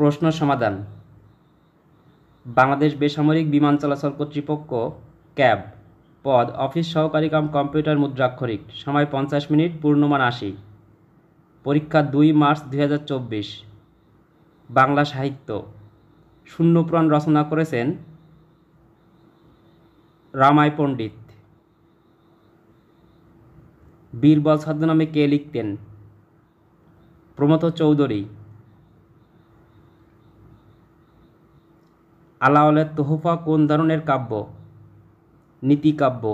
প্রশ্ন সমাধান বাংলাদেশ বেসামরিক বিমান চলাচল কর্তৃপক্ষ ক্যাব পদ অফিস সহকারী কাম কম্পিউটার মুদ্রাক্ষরিক সময় পঞ্চাশ মিনিট পূর্ণমান আশি পরীক্ষা দুই মার্চ দুই বাংলা সাহিত্য শূন্যপ্রাণ রচনা করেছেন রামায় পণ্ডিত বীরবল ছদ্মনামে কে লিখতেন প্রমথ চৌধুরী আলাওলের তোহফা কোন ধরনের কাব্য নীতিকাব্য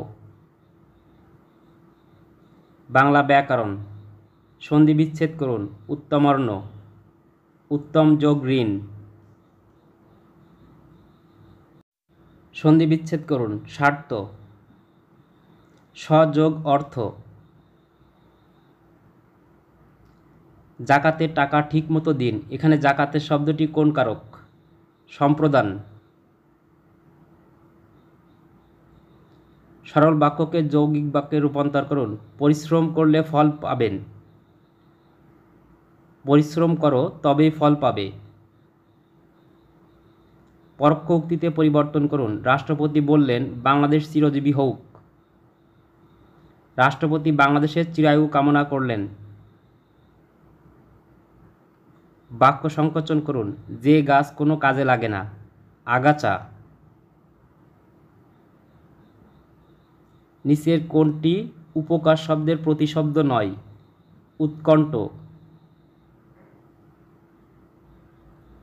বাংলা ব্যাকরণ সন্ধি বিচ্ছেদ করুন উত্তমর্ণ উত্তম যোগ ঋণ সন্ধি বিচ্ছেদ করুন স্বার্থ সযোগ অর্থ জাকাতে টাকা ঠিকমতো দিন এখানে জাকাতের শব্দটি কোন কারক সম্প্রদান সরল বাক্যকে যৌগিক বাক্যে রূপান্তর করুন পরিশ্রম করলে ফল পাবেন পরিশ্রম করো তবেই ফল পাবে পরোক্ষ উক্তিতে পরিবর্তন করুন রাষ্ট্রপতি বললেন বাংলাদেশ চিরজীবী হোক রাষ্ট্রপতি বাংলাদেশের চিরায়ু কামনা করলেন বাক্য সংকোচন করুন যে গাছ কোনো কাজে লাগে না আগাছা নিচের কোনটি উপকার শব্দের প্রতিশব্দ নয় উৎকণ্ঠ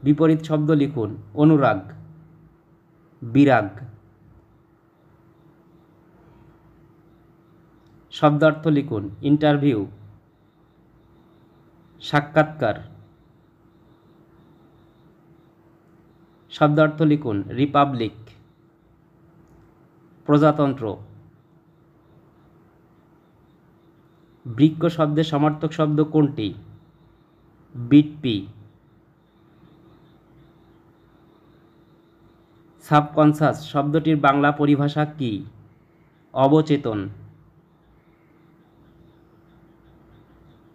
বিপরীত শব্দ লিখুন অনুরাগ বিরাগ শব্দার্থ লিখুন ইন্টারভিউ সাক্ষাৎকার শব্দার্থ লিখুন রিপাবলিক প্রজাতন্ত্র বৃক্ষ শব্দের সমার্থক শব্দ কোনটি বিটপি সাবকনসাস শব্দটির বাংলা পরিভাষা কি অবচেতন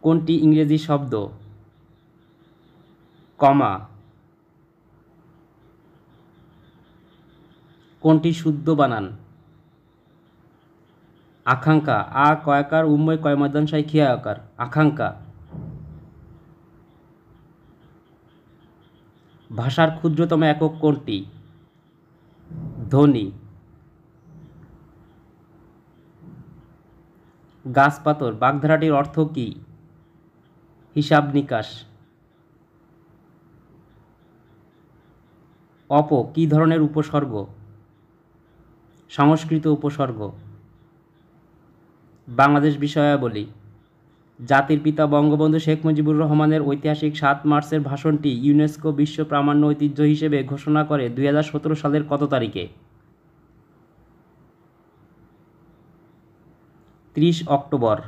কোনটি ইংরেজি শব্দ কমা কোনটি শুদ্ধ বানান আ આકાંક્ષા આ કોયકાર ઉમય খিয়া আকার আকাঙ্ক্ষা ভাষার ক্ষুদ্রতম একক কোনটি ধ্বনি গাছপাতর বাগধারাটির অর্থ কি হিসাব নিকাশ অপ কি ধরনের উপসর্গ সংস্কৃত উপসর্গ বাংলাদেশ বিষয়াবলী জাতির পিতা বঙ্গবন্ধু শেখ মুজিবুর রহমানের ঐতিহাসিক সাত মার্চের ভাষণটি ইউনেস্কো বিশ্ব প্রামাণ্য ঐতিহ্য হিসেবে ঘোষণা করে দুই সালের কত তারিখে ত্রিশ অক্টোবর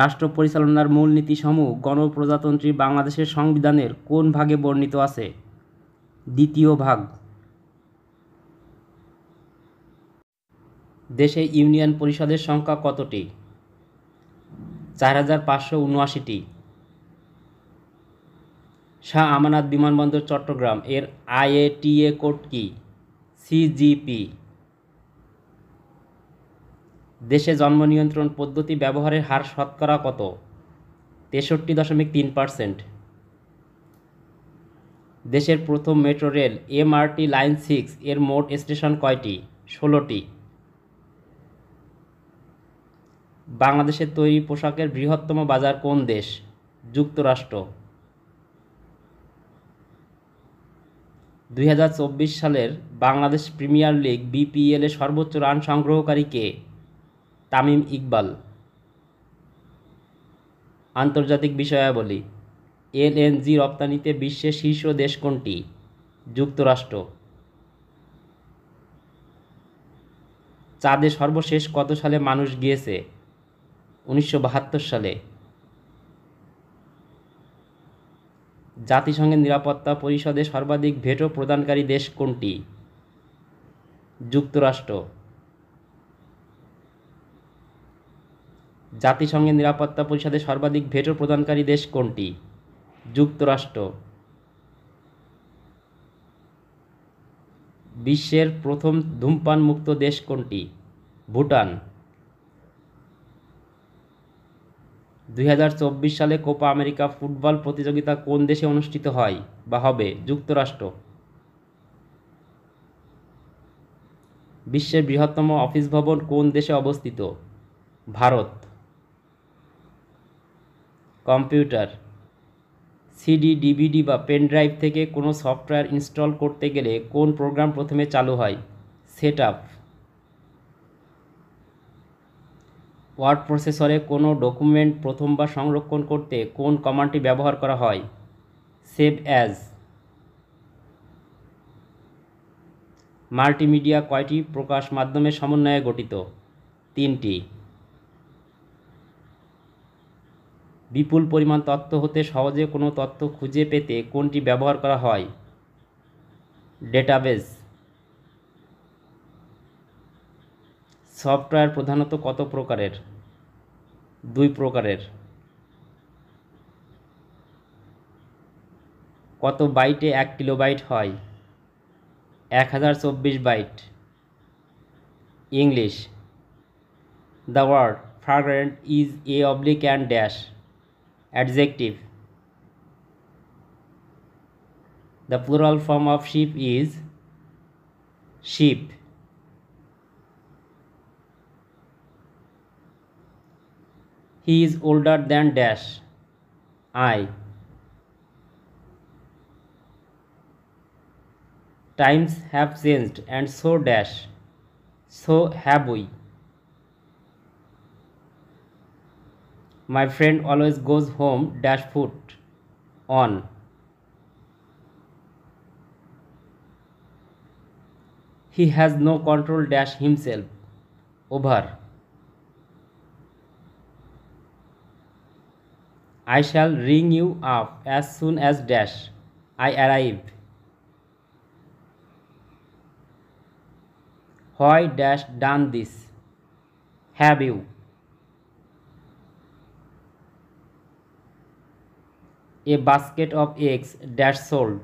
রাষ্ট্র পরিচালনার মূলনীতিসমূহ গণপ্রজাতন্ত্রী বাংলাদেশের সংবিধানের কোন ভাগে বর্ণিত আছে দ্বিতীয় ভাগ দেশে ইউনিয়ন পরিষদের সংখ্যা কতটি চার হাজার পাঁচশো উনআশিটি শাহ আমানাত বিমানবন্দর চট্টগ্রাম এর আইএটিএ কোড কি সিজিপি দেশে জন্ম নিয়ন্ত্রণ পদ্ধতি ব্যবহারের হার শতকরা কত তেষট্টি দশমিক তিন পার্সেন্ট দেশের প্রথম metro rail MRT line six এর মোট স্টেশন কয়টি ষোলোটি বাংলাদেশের তৈরি পোশাকের বৃহত্তম বাজার কোন দেশ যুক্তরাষ্ট্র দুই হাজার সালের বাংলাদেশ প্রিমিয়ার লিগ বিপিএলে সর্বোচ্চ রান সংগ্রহকারী কে তামিম ইকবাল আন্তর্জাতিক বিষয়াবলী এলএনজি রপ্তানিতে বিশ্বের শীর্ষ দেশ কোনটি যুক্তরাষ্ট্র চাঁদে সর্বশেষ কত সালে মানুষ গিয়েছে উনিশশো সালে জাতিসংঘের নিরাপত্তা পরিষদে সর্বাধিক ভেটো প্রদানকারী দেশ কোনটি যুক্তরাষ্ট্র জাতিসংঘের নিরাপত্তা পরিষদে সর্বাধিক ভেটো প্রদানকারী দেশ কোনটি যুক্তরাষ্ট্র বিশ্বের প্রথম ধূমপান মুক্ত দেশ কোনটি ভুটান দুই সালে কোপা আমেরিকা ফুটবল প্রতিযোগিতা কোন দেশে অনুষ্ঠিত হয় বা হবে যুক্তরাষ্ট্র বিশ্বের বৃহত্তম অফিস ভবন কোন দেশে অবস্থিত ভারত কম্পিউটার সিডি ডিভিডি বা পেন ড্রাইভ থেকে কোনো সফটওয়্যার ইনস্টল করতে গেলে কোন প্রোগ্রাম প্রথমে চালু হয় সেট আপ ওয়ার্ড প্রসেসরে কোনো ডকুমেন্ট প্রথমবার সংরক্ষণ করতে কোন কমান্ডটি ব্যবহার করা হয় সেভ অ্যাজ মাল্টিমিডিয়া কয়টি প্রকাশ মাধ্যমে সমন্বয়ে গঠিত তিনটি বিপুল পরিমাণ তথ্য হতে সহজে কোনো তথ্য খুঁজে পেতে কোনটি ব্যবহার করা হয় ডেটাবেস সফটওয়্যার প্রধানত কত প্রকারের দুই প্রকারের কত বাইটে এক কিলো বাইট হয় এক হাজার চব্বিশ byte English the word fragrant is a oblique and dash adjective the plural form of ship is ship he is older than dash i times have changed and so dash so have we my friend always goes home dash foot on he has no control dash himself over I shall ring you up as soon as dash I arrive হয় dash done this have you a basket of eggs dash sold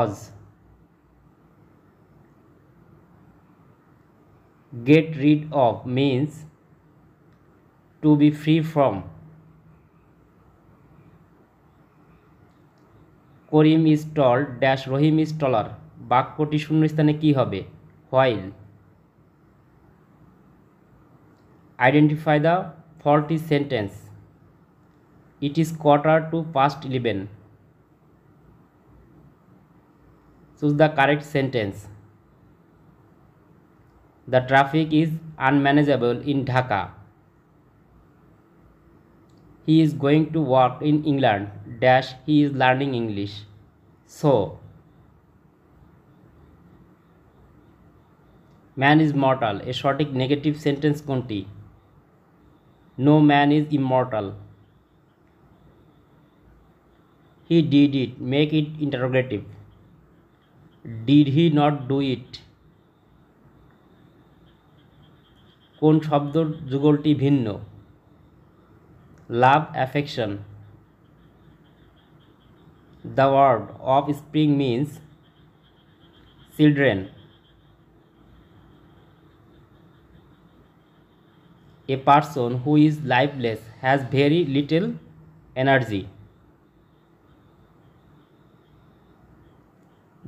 অজ get rid of means to be free from Karim is tall dash Rahim is taller বাক্যটি শূন্যস্থানে কি হবে while identify the faulty sentence it is quarter to past eleven choose the correct sentence the traffic is unmanageable in Dhaka he is going to work in England dash he is learning English. So, man is mortal এর সঠিক negative sentence কোনটি no man is immortal he did it make it interrogative did he not do it কোন শব্দর যুগলটি ভিন্ন love affection the word offspring means children a person who is lifeless has very little energy.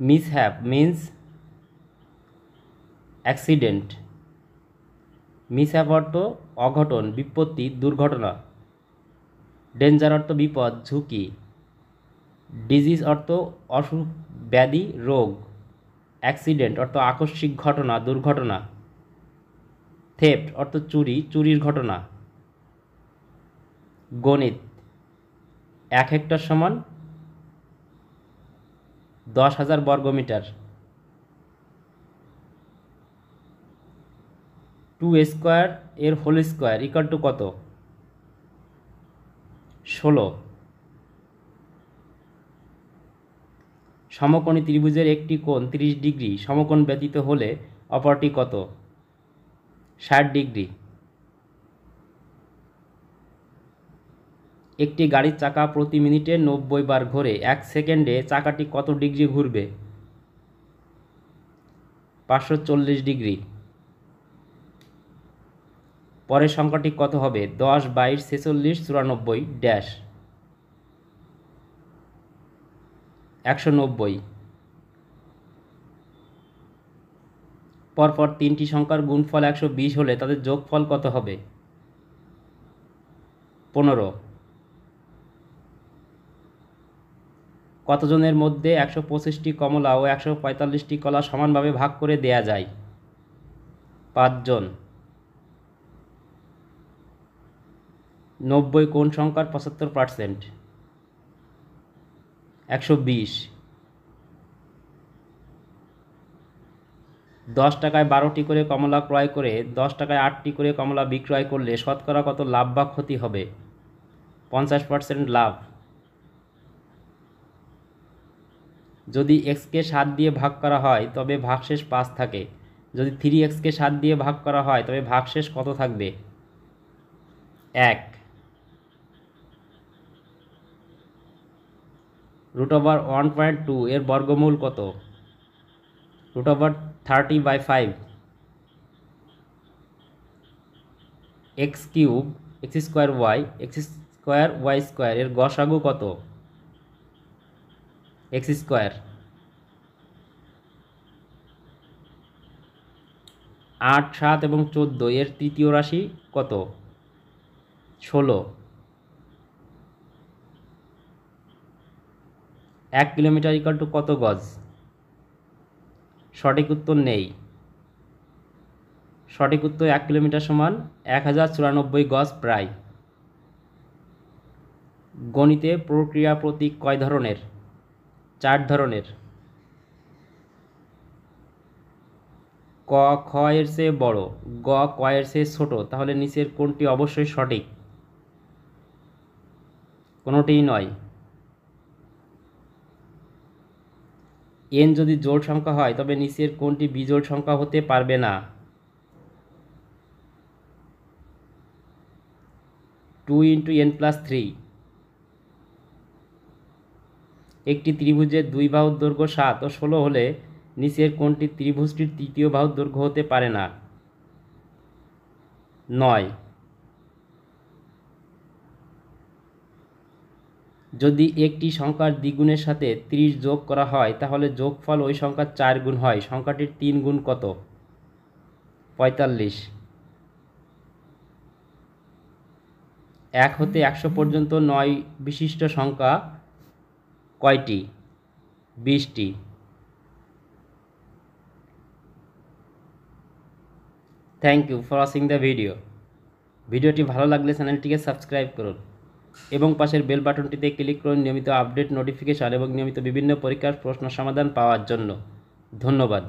Mishap means accident. Mishap অর্থ অঘটন বিপত্তি দুর্ঘটনা danger অর্থ বিপদ ঝুঁকি ডিজিজ অর্থ অসুখ ব্যাধি রোগ অ্যাক্সিডেন্ট অর্থ আকস্মিক ঘটনা দুর্ঘটনা থেফট অর্থ চুরি চুরির ঘটনা গণিত এক হেক্টর সমান দশ হাজার বর্গমিটার টু স্কোয়ার এর হোল স্কোয়ার ইকাল টু কত ষোলো সমকোণী ত্রিভুজের একটি কোণ 30 ডিগ্রি সমকোণ ব্যতীত হলে অপরটি কত ষাট ডিগ্রি একটি গাড়ির চাকা প্রতি মিনিটে নব্বই বার ঘোরে এক সেকেন্ডে চাকাটি কত ডিগ্রি ঘুরবে পাঁচশো ডিগ্রি পরের সংখ্যাটি কত হবে দশ বাইশ ছেচল্লিশ চুরানব্বই ড্যাশ একশো নব্বই পরপর তিনটি সংখ্যার গুণফল একশো বিশ হলে তাদের যোগফল কত হবে পনেরো কতজনের মধ্যে একশো পঁচিশটি কমলা ও একশো পঁয়তাল্লিশটি কলা সমানভাবে ভাগ করে দেয়া যায় পাঁচজন নব্বই কোন সংখ্যার পঁচাত্তর পার্সেন্ট একশো বিশ দশ টাকায় বারোটি করে কমলা ক্রয় করে দশ টাকায় আটটি করে কমলা বিক্রয় করলে শতকরা কত লাভ বা ক্ষতি হবে পঞ্চাশ পার্সেন্ট লাভ যদি এক্সকে সাত দিয়ে ভাগ করা হয় তবে ভাগশেষ পাঁচ থাকে যদি থ্রি এক্সকে সাত দিয়ে ভাগ করা হয় তবে ভাগশেষ কত থাকবে এক root over one point two এর বর্গমূল কত root over thirty by five x cube x square y x square y square এর গসাগু কত এক্স স্কোয়ার আট সাত এবং চোদ্দো এর তৃতীয় রাশি কত ষোলো এক কিলোমিটার ইকাল টু কত গজ সঠিক উত্তর নেই সঠিক উত্তর এক কিলোমিটার সমান এক হাজার চুরানব্বই গজ প্রায় গণিতে প্রক্রিয়া প্রতীক কয় ধরনের চার ধরনের ক খ এর বড় গ ক এর ছোট তাহলে নিচের কোনটি অবশ্যই সঠিক কোনোটিই নয় এন যদি জোড় সংখ্যা হয় তবে নিচের কোনটি বিজোড় সংখ্যা হতে পারবে না two into n plus three একটি ত্রিভুজের দুই বাহুর দৈর্ঘ্য সাত ও ষোলো হলে নিচের কোনটি ত্রিভুজটির তৃতীয় বাহুর দৈর্ঘ্য হতে পারে না নয় যদি একটি সংখ্যার দ্বিগুণের সাথে 30 যোগ করা হয় তাহলে যোগফল ওই সংখ্যার চার গুণ হয় সংখ্যাটির তিন গুণ কত পঁয়তাল্লিশ এক হতে একশো পর্যন্ত নয় বিশিষ্ট সংখ্যা কয়টি বিশটি thank you for watching the video ভিডিওটি ভালো লাগলে চ্যানেলটিকে সাবস্ক্রাইব করুন এবং পাশের বেল বাটনটিতে ক্লিক করুন নিয়মিত আপডেট নোটিফিকেশন এবং নিয়মিত বিভিন্ন পরীক্ষার প্রশ্ন সমাধান পাওয়ার জন্য ধন্যবাদ